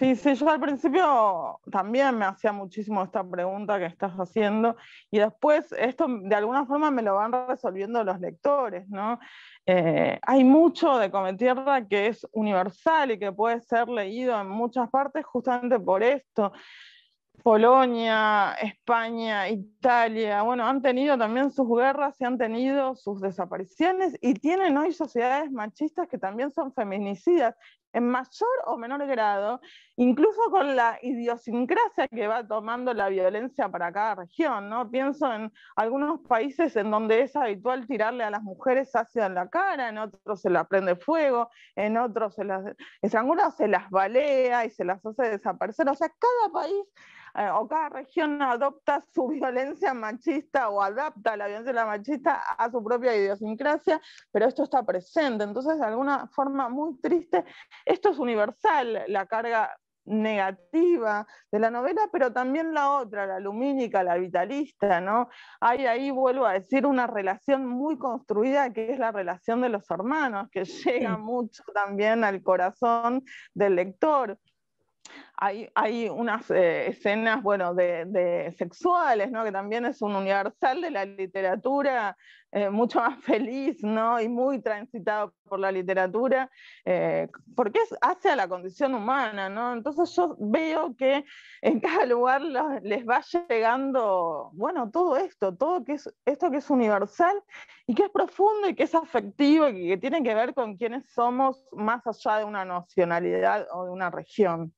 Sí, sí, yo al principio también me hacía muchísimo esta pregunta que estás haciendo y después esto de alguna forma me lo van resolviendo los lectores, ¿no? Eh, hay mucho de Cometierra que es universal y que puede ser leído en muchas partes justamente por esto. Polonia, España, Italia, bueno, han tenido también sus guerras y han tenido sus desapariciones y tienen hoy sociedades machistas que también son feminicidas en mayor o menor grado, incluso con la idiosincrasia que va tomando la violencia para cada región, ¿no? Pienso en algunos países en donde es habitual tirarle a las mujeres ácido en la cara, en otros se las prende fuego, en otros se las, estrangula se las balea y se las hace desaparecer, o sea, cada país eh, o cada región adopta su violencia machista o adapta la violencia machista a su propia idiosincrasia, pero esto está presente, entonces de alguna forma muy triste esto es universal, la carga negativa de la novela, pero también la otra, la lumínica, la vitalista, ¿no? Hay ahí, vuelvo a decir, una relación muy construida que es la relación de los hermanos, que llega mucho también al corazón del lector hay, unas eh, escenas, bueno, de, sexuales, ¿no? Que también es un universal de la literatura, eh, mucho más feliz, ¿no? Y muy transitado por la literatura, eh, porque es hacia la condición humana, ¿no? Entonces yo veo que en cada lugar les va llegando, bueno, todo esto, todo que es, esto que es universal y que es profundo y que es afectivo y que tiene que ver con quiénes somos más allá de una nacionalidad o de una región.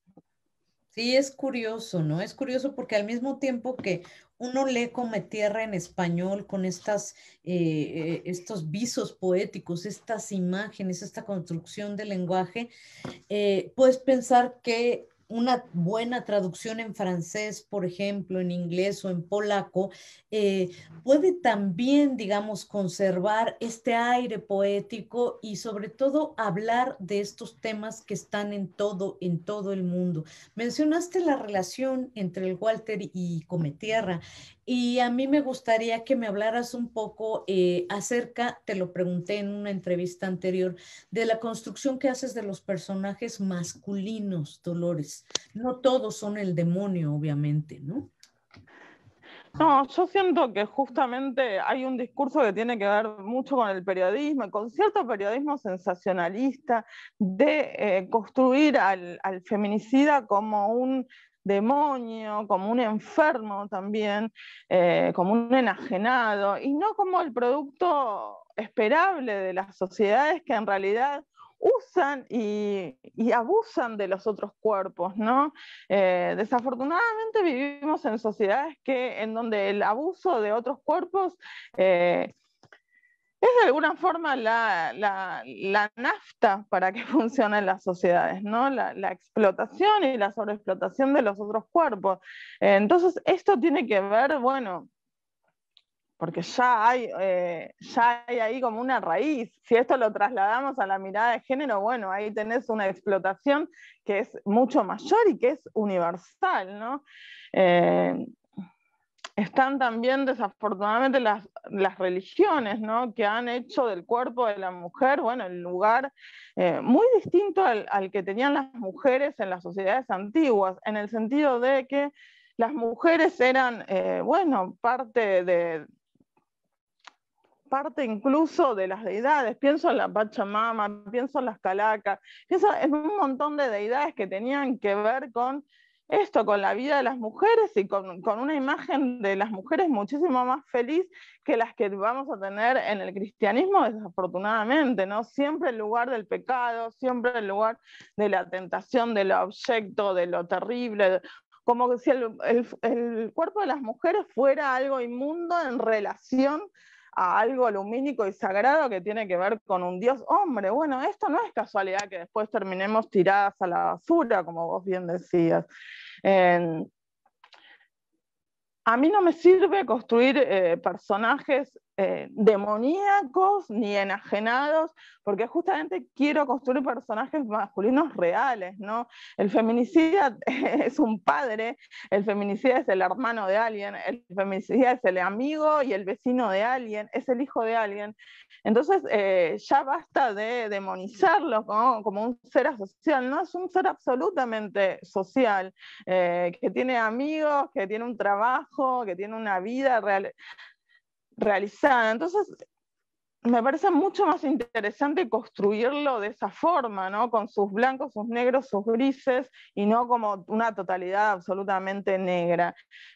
Sí, es curioso, ¿no? Es curioso porque al mismo tiempo que uno lee Come Tierra en español con estas, eh, eh, estos visos poéticos, estas imágenes, esta construcción del lenguaje, eh, puedes pensar que una buena traducción en francés, por ejemplo, en inglés o en polaco, eh, puede también, digamos, conservar este aire poético y sobre todo hablar de estos temas que están en todo, en todo el mundo. Mencionaste la relación entre el Walter y Cometierra. Y a mí me gustaría que me hablaras un poco eh, acerca, te lo pregunté en una entrevista anterior, de la construcción que haces de los personajes masculinos, Dolores. No todos son el demonio, obviamente, ¿no? No, yo siento que justamente hay un discurso que tiene que ver mucho con el periodismo, con cierto periodismo sensacionalista, de eh, construir al, feminicida como un demonio, como un enfermo también, eh, como un enajenado, y no como el producto esperable de las sociedades que en realidad usan y, abusan de los otros cuerpos, ¿no? Eh, desafortunadamente vivimos en sociedades que, en donde el abuso de otros cuerpos eh, es de alguna forma la, nafta para que funcionen las sociedades, ¿no? La, explotación y la sobreexplotación de los otros cuerpos. Entonces, esto tiene que ver, bueno, porque ya hay, eh, ya hay ahí como una raíz. Si esto lo trasladamos a la mirada de género, bueno, ahí tenés una explotación que es mucho mayor y que es universal, ¿no? Eh, están también desafortunadamente las, religiones, ¿no? Que han hecho del cuerpo de la mujer, bueno, el lugar eh, muy distinto al, que tenían las mujeres en las sociedades antiguas, en el sentido de que las mujeres eran, eh, bueno, parte de parte incluso de las deidades, pienso en la Pachamama, pienso en las Calacas, pienso en un montón de deidades que tenían que ver con esto, con la vida de las mujeres y con, una imagen de las mujeres muchísimo más feliz que las que vamos a tener en el cristianismo, desafortunadamente, ¿no? Siempre el lugar del pecado, siempre el lugar de la tentación, de lo objeto, de lo terrible, como si el, el cuerpo de las mujeres fuera algo inmundo en relación a algo lumínico y sagrado que tiene que ver con un dios hombre. Bueno, esto no es casualidad que después terminemos tiradas a la basura, como vos bien decías. a mí no me sirve construir eh, personajes eh, demoníacos ni enajenados, porque justamente quiero construir personajes masculinos reales, ¿no? El feminicida es un padre, el feminicida es el hermano de alguien, el feminicida es el amigo y el vecino de alguien, es el hijo de alguien. Entonces, eh, ya basta de demonizarlo como, como, un ser social ¿no? Es un ser absolutamente social, eh, que tiene amigos, que tiene un trabajo, que tiene una vida real realizada. Entonces, me parece mucho más interesante construirlo de esa forma, ¿no? Con sus blancos, sus negros, sus grises, y no como una totalidad absolutamente negra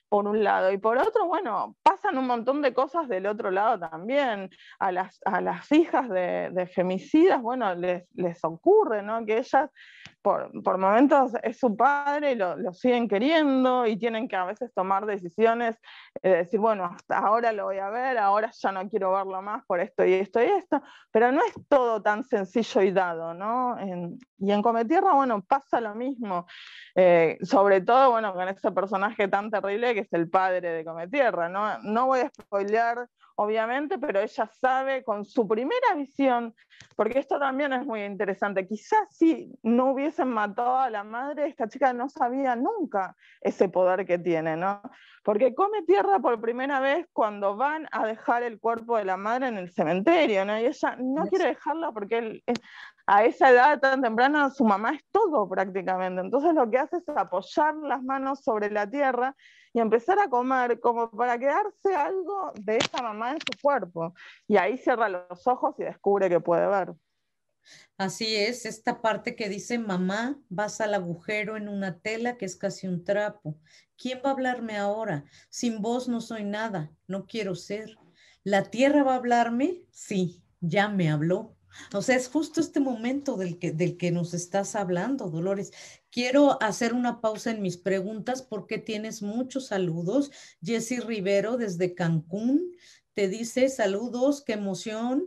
por un lado. Y por otro, bueno, pasan un montón de cosas del otro lado también. A las, a las hijas de, femicidas, bueno, les, les, ocurre, ¿no? Que ellas, por, por momentos, es su padre, y lo, siguen queriendo y tienen que a veces tomar decisiones, eh, de decir, bueno, hasta ahora lo voy a ver, ahora ya no quiero verlo más por esto y esto y esto. Pero no es todo tan sencillo y dado, ¿no? y en Cometierra, bueno, pasa lo mismo. Eh, sobre todo, bueno, con ese personaje tan terrible que es el padre de tierra No, no voy a spoilear, obviamente, pero ella sabe con su primera visión, porque esto también es muy interesante. Quizás si no hubiesen matado a la madre, esta chica no sabía nunca ese poder que tiene, ¿no? Porque come tierra por primera vez cuando van a dejar el cuerpo de la madre en el cementerio, ¿no? Y ella no quiere dejarlo porque eh, a esa edad tan temprana su mamá es todo prácticamente. Entonces lo que hace es apoyar las manos sobre la tierra y empezar a comer como para quedarse algo de esa mamá en su cuerpo. Y ahí cierra los ojos y descubre que puede ver. Así es, esta parte que dice mamá, vas al agujero en una tela que es casi un trapo. ¿Quién va a hablarme ahora? Sin vos no soy nada, no quiero ser. ¿La tierra va a hablarme? Sí, ya me habló. O sea, es justo este momento del que, del que nos estás hablando, Dolores. Quiero hacer una pausa en mis preguntas porque tienes muchos saludos. Jesse Rivero desde Cancún te dice saludos, qué emoción.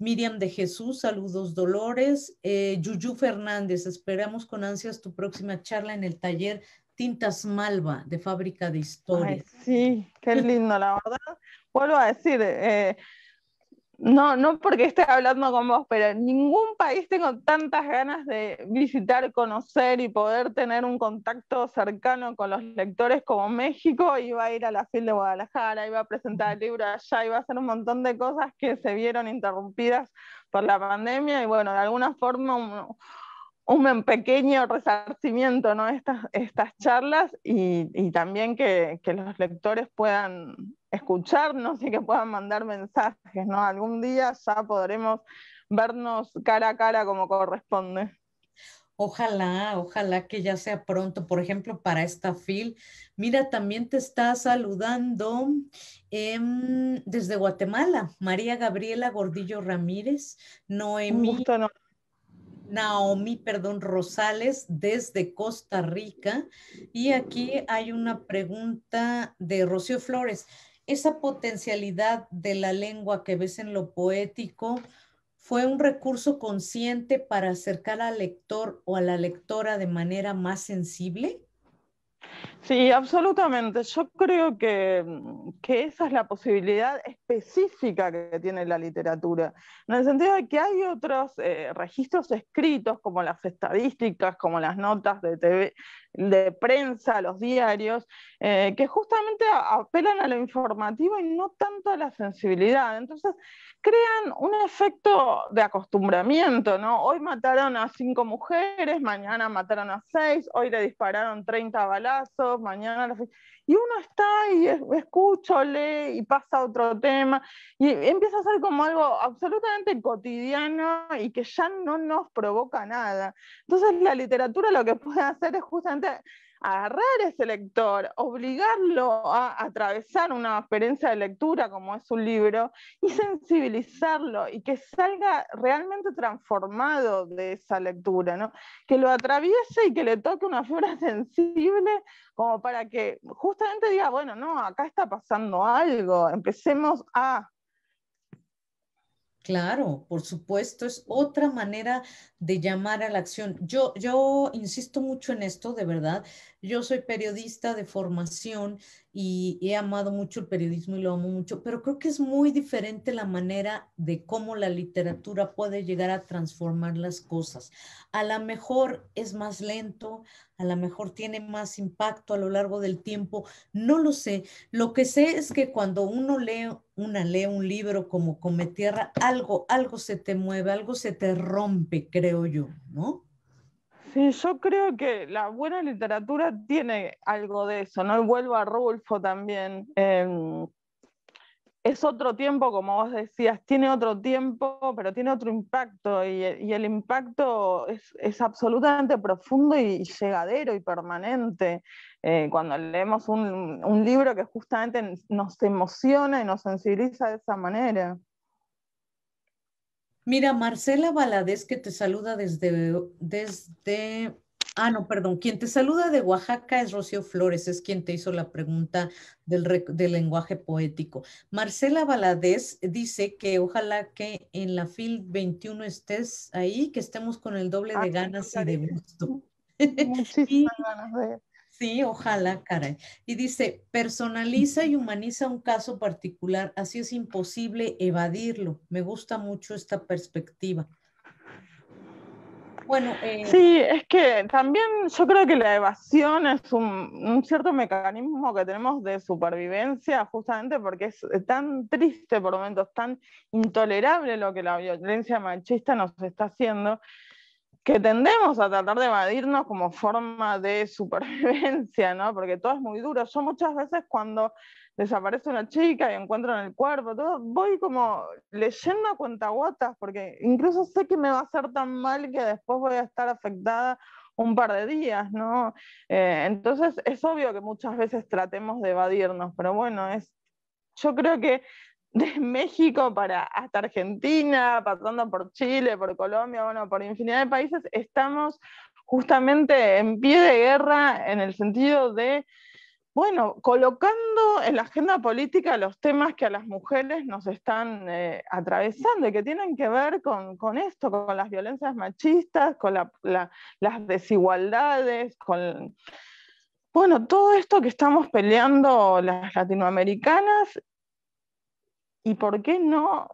Miriam de Jesús, saludos Dolores. Eh, Yuyu Fernández, esperamos con ansias tu próxima charla en el taller Tintas Malva de Fábrica de Historia. sí, qué lindo, la verdad. Vuelvo a decir, eh, no, no porque esté hablando con vos, pero en ningún país tengo tantas ganas de visitar, conocer y poder tener un contacto cercano con los lectores como México. Iba a ir a la FIL de Guadalajara, iba a presentar el libro allá, iba a hacer un montón de cosas que se vieron interrumpidas por la pandemia y bueno, de alguna forma un em, pequeño resarcimiento ¿no? estas, estas charlas y, también que, los lectores puedan escucharnos y que puedan mandar mensajes. ¿no? Algún día ya podremos vernos cara a cara como corresponde. Ojalá, ojalá que ya sea pronto, por ejemplo, para esta fil. Mira, también te está saludando em, desde Guatemala, María Gabriela Gordillo Ramírez, Noemí. Naomi, perdón, Rosales desde Costa Rica. Y aquí hay una pregunta de Rocío Flores. Esa potencialidad de la lengua que ves en lo poético fue un recurso consciente para acercar al lector o a la lectora de manera más sensible? Sí, absolutamente. Yo creo que, esa es la posibilidad específica que tiene la literatura, en el sentido de que hay otros eh, registros escritos, como las estadísticas, como las notas de TV, de prensa, los diarios, eh, que justamente apelan a lo informativo y no tanto a la sensibilidad. Entonces, crean un efecto de acostumbramiento, ¿no? Hoy mataron a cinco mujeres, mañana mataron a seis, hoy le dispararon 30 balazos, mañana y uno está y escucho lee y pasa otro tema y empieza a ser como algo absolutamente cotidiano y que ya no nos provoca nada. Entonces la literatura lo que puede hacer es justamente agarrar ese lector, obligarlo a atravesar una experiencia de lectura como es un libro y sensibilizarlo y que salga realmente transformado de esa lectura, que lo atraviese y que le toque una fibra sensible como para que justamente diga, bueno, no, acá está pasando algo, empecemos a Claro, por supuesto, es otra manera de llamar a la acción. Yo, yo insisto mucho en esto, de verdad. Yo soy periodista de formación y he amado mucho el periodismo y lo amo mucho, pero creo que es muy diferente la manera de cómo la literatura puede llegar a transformar las cosas. A lo mejor es más lento, a lo mejor tiene más impacto a lo largo del tiempo, no lo sé. Lo que sé es que cuando uno lee, una lee un libro como Come Tierra, algo, algo se te mueve, algo se te rompe, creo yo, ¿no? yo creo que la buena literatura tiene algo de eso, ¿no? Y vuelvo a Rulfo también. Em, es otro tiempo, como vos decías, tiene otro tiempo, pero tiene otro impacto y, el impacto es, absolutamente profundo y, llegadero y permanente. Eh, cuando leemos un libro que justamente nos emociona y nos sensibiliza de esa manera. Mira, Marcela Valadez, que te saluda desde, desde, ah, no, perdón, quien te saluda de Oaxaca es Rocío Flores, es quien te hizo la pregunta del, del lenguaje poético. Marcela Valadez dice que ojalá que en la FIL 21 estés ahí, que estemos con el doble ah, de ganas y de gusto. Muchísimas ganas de Sí, ojalá, caray. Y dice, personaliza y humaniza un caso particular, así es imposible evadirlo. Me gusta mucho esta perspectiva. Bueno, eh, Sí, es que también yo creo que la evasión es un, un, cierto mecanismo que tenemos de supervivencia, justamente porque es tan triste por momentos, tan intolerable lo que la violencia machista nos está haciendo, que tendemos a tratar de evadirnos como forma de supervivencia, ¿no? Porque todo es muy duro. Yo muchas veces cuando desaparece una chica y encuentro en el cuerpo, todo, voy como leyendo a cuentagotas, porque incluso sé que me va a hacer tan mal que después voy a estar afectada un par de días, ¿no? Eh, entonces es obvio que muchas veces tratemos de evadirnos, pero bueno, es, yo creo que de México para hasta Argentina, pasando por Chile, por Colombia, bueno, por infinidad de países, estamos justamente en pie de guerra en el sentido de, bueno, colocando en la agenda política los temas que a las mujeres nos están eh, atravesando y que tienen que ver con, esto, con las violencias machistas, con las desigualdades, con... Bueno, todo esto que estamos peleando las latinoamericanas ¿Y por qué no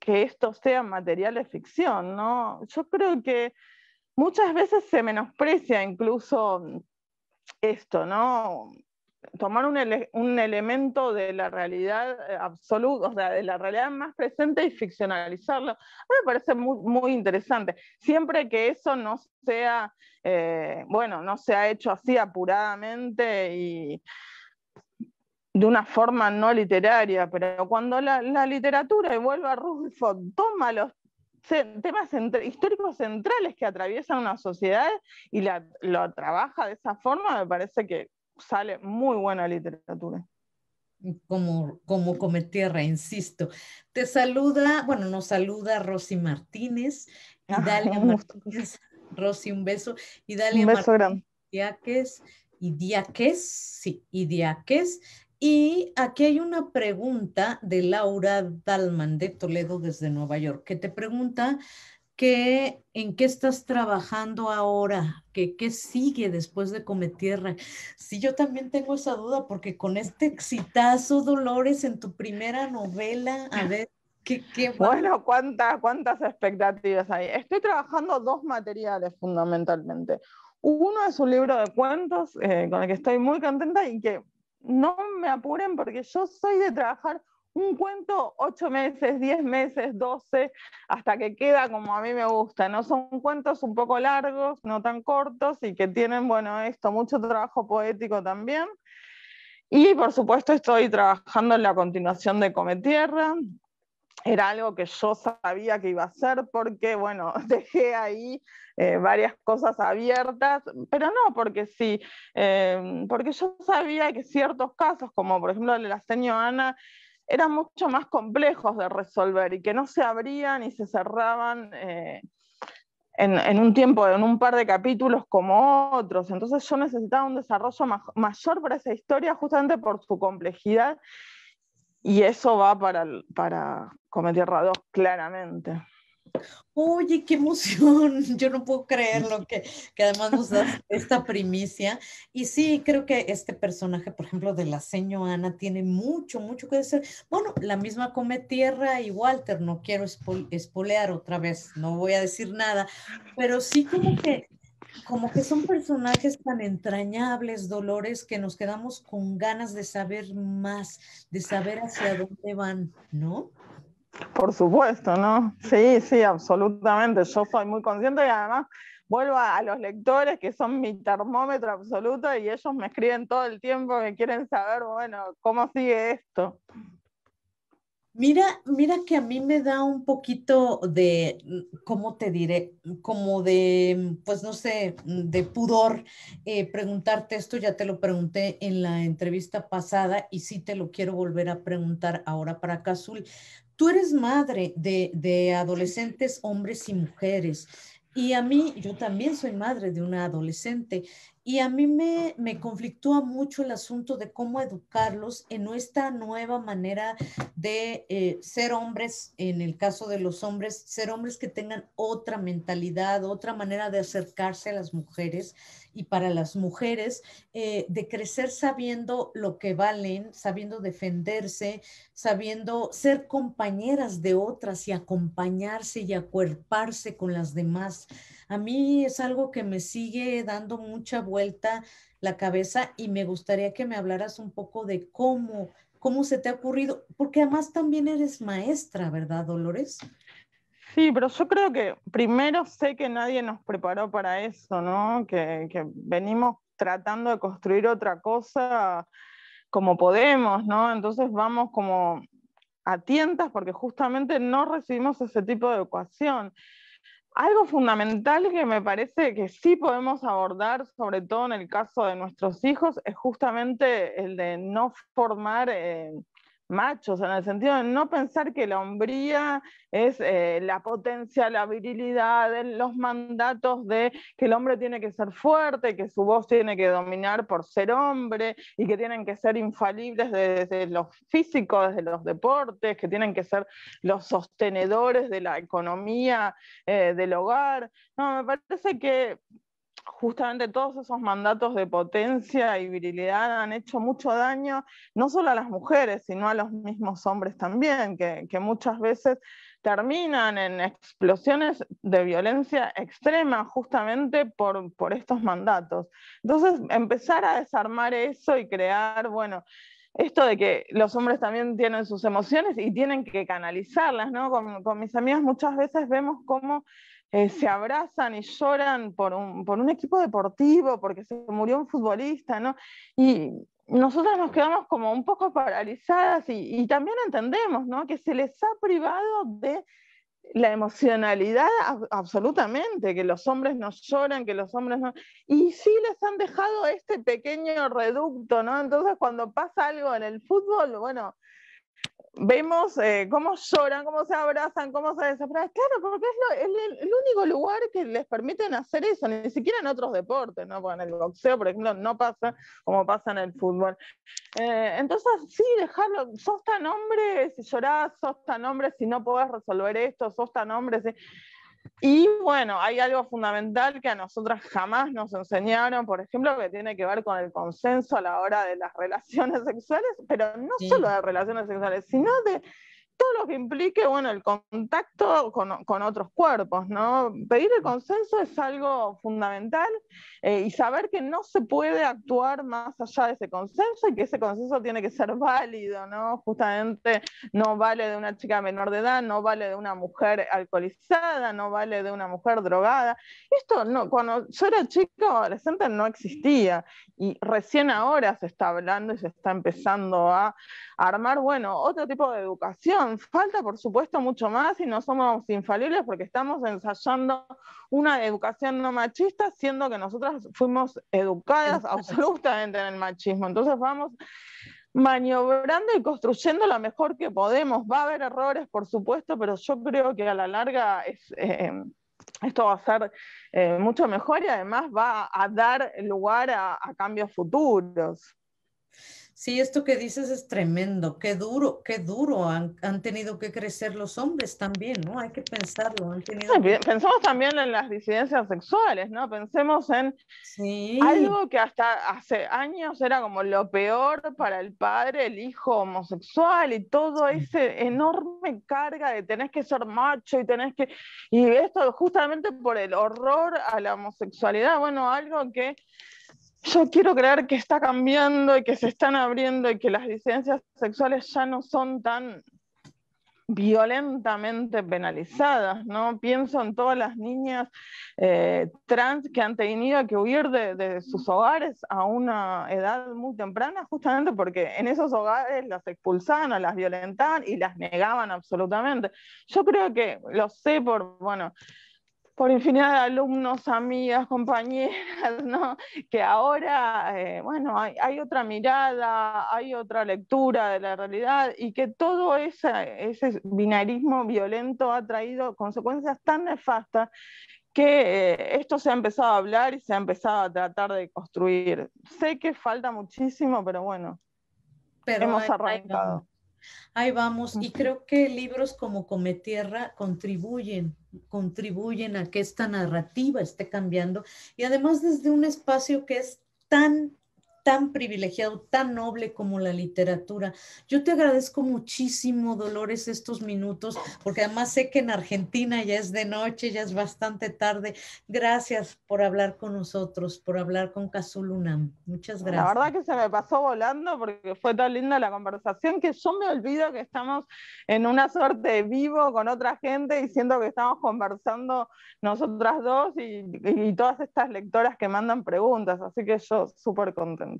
que esto sea material de ficción? ¿no? Yo creo que muchas veces se menosprecia incluso esto, ¿no? Tomar un, elemento de la realidad eh, absoluta, o sea, de la realidad más presente y ficcionalizarlo. me parece muy, interesante, siempre que eso no sea, eh, bueno, no sea hecho así apuradamente y de una forma no literaria, pero cuando la, literatura, y vuelve a Rulfo, toma los temas históricos centrales que atraviesan una sociedad y la, lo trabaja de esa forma, me parece que sale muy buena literatura. Como, como tierra, insisto. Te saluda, bueno, nos saluda Rosy Martínez, ah, Martínez. Rosy, un beso. Y Dalia un beso Martínez, grande. y es? sí, y es? Y aquí hay una pregunta de Laura Dalman de Toledo desde Nueva York, que te pregunta que, en qué estás trabajando ahora, que qué sigue después de Cometierra. Sí, yo también tengo esa duda, porque con este exitazo, Dolores, en tu primera novela, a ver, Qué, qué bueno, cuántas, cuántas expectativas hay. Estoy trabajando dos materiales fundamentalmente. Uno es un libro de cuentos eh, con el que estoy muy contenta y que no me apuren porque yo soy de trabajar un cuento ocho meses, diez meses, doce, hasta que queda como a mí me gusta, ¿no? Son cuentos un poco largos, no tan cortos y que tienen, bueno, esto, mucho trabajo poético también. Y por supuesto estoy trabajando en la continuación de Come Tierra era algo que yo sabía que iba a ser, porque, bueno, dejé ahí eh, varias cosas abiertas, pero no porque sí, em, porque yo sabía que ciertos casos, como por ejemplo el de la señora Ana, eran mucho más complejos de resolver y que no se abrían y se cerraban. Eh, en, un tiempo, en un par de capítulos como otros. Entonces yo necesitaba un desarrollo mayor para esa historia justamente por su complejidad y eso va para, para, Tierra dos claramente. Oye, qué emoción. Yo no puedo creerlo que, que además nos da esta primicia. Y sí, creo que este personaje, por ejemplo, de la señora Ana, tiene mucho, mucho que decir. Bueno, la misma Come Tierra y Walter, no quiero espolear otra vez, no voy a decir nada, pero sí como que como que son personajes tan entrañables, Dolores, que nos quedamos con ganas de saber más, de saber hacia dónde van, ¿no? Por supuesto, ¿no? Sí, sí, absolutamente. Yo soy muy consciente y además vuelvo a, los lectores que son mi termómetro absoluto y ellos me escriben todo el tiempo que quieren saber, bueno, cómo sigue esto. Mira, mira que a mí me da un poquito de, ¿cómo te diré? Como de, pues no sé, de pudor eh, preguntarte esto, ya te lo pregunté en la entrevista pasada y sí te lo quiero volver a preguntar ahora para Cazul, Tú eres madre de, adolescentes, hombres y mujeres. Y a mí, yo también soy madre de una adolescente, y a mí me, me conflictúa mucho el asunto de cómo educarlos en nuestra nueva manera de eh, ser hombres, en el caso de los hombres, ser hombres que tengan otra mentalidad, otra manera de acercarse a las mujeres y para las mujeres, eh, de crecer sabiendo lo que valen, sabiendo defenderse, sabiendo ser compañeras de otras y acompañarse y acuerparse con las demás. A mí es algo que me sigue dando mucha vuelta la cabeza y me gustaría que me hablaras un poco de cómo, cómo se te ha ocurrido, porque además también eres maestra, ¿verdad, Dolores? Sí, pero yo creo que primero sé que nadie nos preparó para eso, ¿no? Que, venimos tratando de construir otra cosa como podemos, ¿no? Entonces vamos como a tientas porque justamente no recibimos ese tipo de ecuación. Algo fundamental que me parece que sí podemos abordar, sobre todo en el caso de nuestros hijos, es justamente el de no formar eh, machos, en el sentido de no pensar que la hombría es eh, la potencia, la virilidad, los mandatos de que el hombre tiene que ser fuerte, que su voz tiene que dominar por ser hombre y que tienen que ser infalibles desde los físicos, desde los deportes, que tienen que ser los sostenedores de la economía eh, del hogar. No, me parece que justamente todos esos mandatos de potencia y virilidad han hecho mucho daño, no solo a las mujeres, sino a los mismos hombres también, que, muchas veces terminan en explosiones de violencia extrema justamente por, por estos mandatos. Entonces, empezar a desarmar eso y crear, bueno, esto de que los hombres también tienen sus emociones y tienen que canalizarlas, ¿no? Con, mis amigas muchas veces vemos cómo eh, se abrazan y lloran por un, por un equipo deportivo, porque se murió un futbolista, ¿no? Y nosotras nos quedamos como un poco paralizadas y, y también entendemos, ¿no? Que se les ha privado de la emocionalidad absolutamente, que los hombres no lloran, que los hombres no... Y sí les han dejado este pequeño reducto, ¿no? Entonces cuando pasa algo en el fútbol, bueno, vemos eh, cómo lloran, cómo se abrazan, cómo se desesperan Claro, porque es, el, único lugar que les permiten hacer eso, ni siquiera en otros deportes, ¿no? en el boxeo, por ejemplo, no pasa como pasa en el fútbol. Eh, entonces, sí, dejarlo, sos tan hombre si llorás, sos tan hombre si no podés resolver esto, sos tan hombre y bueno, hay algo fundamental que a nosotras jamás nos enseñaron, por ejemplo, que tiene que ver con el consenso a la hora de las relaciones sexuales, pero no solo de relaciones sexuales, sino de todo lo que implique, bueno, el contacto con, otros cuerpos, ¿no? Pedir el consenso es algo fundamental eh, y saber que no se puede actuar más allá de ese consenso y que ese consenso tiene que ser válido, ¿no? Justamente no vale de una chica menor de edad, no vale de una mujer alcoholizada, no vale de una mujer drogada. Esto, no, cuando yo era chico, adolescente, no existía y recién ahora se está hablando y se está empezando a armar, bueno, otro tipo de educación falta, por supuesto, mucho más y no somos infalibles porque estamos ensayando una educación no machista, siendo que nosotras fuimos educadas absolutamente en el machismo. Entonces vamos maniobrando y construyendo lo mejor que podemos. Va a haber errores, por supuesto, pero yo creo que a la larga eh, esto va a ser eh, mucho mejor y además va a dar lugar a, a cambios futuros. Sí, esto que dices es tremendo, qué duro, qué duro han, tenido que crecer los hombres también, ¿no? Hay que pensarlo. Han Pensamos también en las disidencias sexuales, ¿no? Pensemos en algo que hasta hace años era como lo peor para el padre, el hijo homosexual y todo ese enorme carga de tenés que ser macho y tenés que... Y esto justamente por el horror a la homosexualidad, bueno, algo que yo quiero creer que está cambiando y que se están abriendo y que las licencias sexuales ya no son tan violentamente penalizadas, ¿no? Pienso en todas las niñas eh, trans que han tenido que huir de, de, sus hogares a una edad muy temprana, justamente porque en esos hogares las expulsaban, las violentaban y las negaban absolutamente. Yo creo que, lo sé por, bueno, por infinidad de alumnos, amigas, compañeras, ¿no? que ahora, eh, bueno, hay, otra mirada, hay otra lectura de la realidad y que todo ese, binarismo violento ha traído consecuencias tan nefastas que eh, esto se ha empezado a hablar y se ha empezado a tratar de construir. Sé que falta muchísimo, pero bueno, hemos arrancado. Ahí vamos. Y creo que libros como Tierra contribuyen, contribuyen a que esta narrativa esté cambiando. Y además desde un espacio que es tan tan privilegiado, tan noble como la literatura. Yo te agradezco muchísimo, Dolores, estos minutos, porque además sé que en Argentina ya es de noche, ya es bastante tarde. Gracias por hablar con nosotros, por hablar con Casulunam. Muchas gracias. La verdad que se me pasó volando porque fue tan linda la conversación que yo me olvido que estamos en una suerte vivo con otra gente diciendo que estamos conversando nosotras dos y, y todas estas lectoras que mandan preguntas, así que yo súper contenta.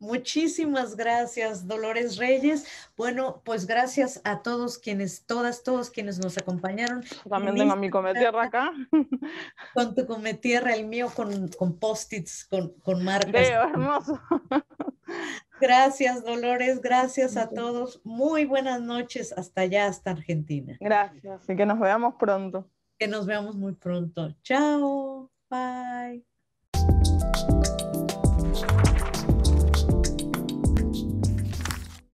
Muchísimas gracias, Dolores Reyes. Bueno, pues gracias a todos quienes, todas, todos quienes nos acompañaron. También tengo mi cometierra acá. Con tu cometierra, el mío con, con post-its, con, con marcas. Veo, hermoso. Gracias, Dolores. Gracias a todos. Muy buenas noches hasta allá, hasta Argentina. Gracias. Y que nos veamos pronto. Que nos veamos muy pronto. Chao. Bye.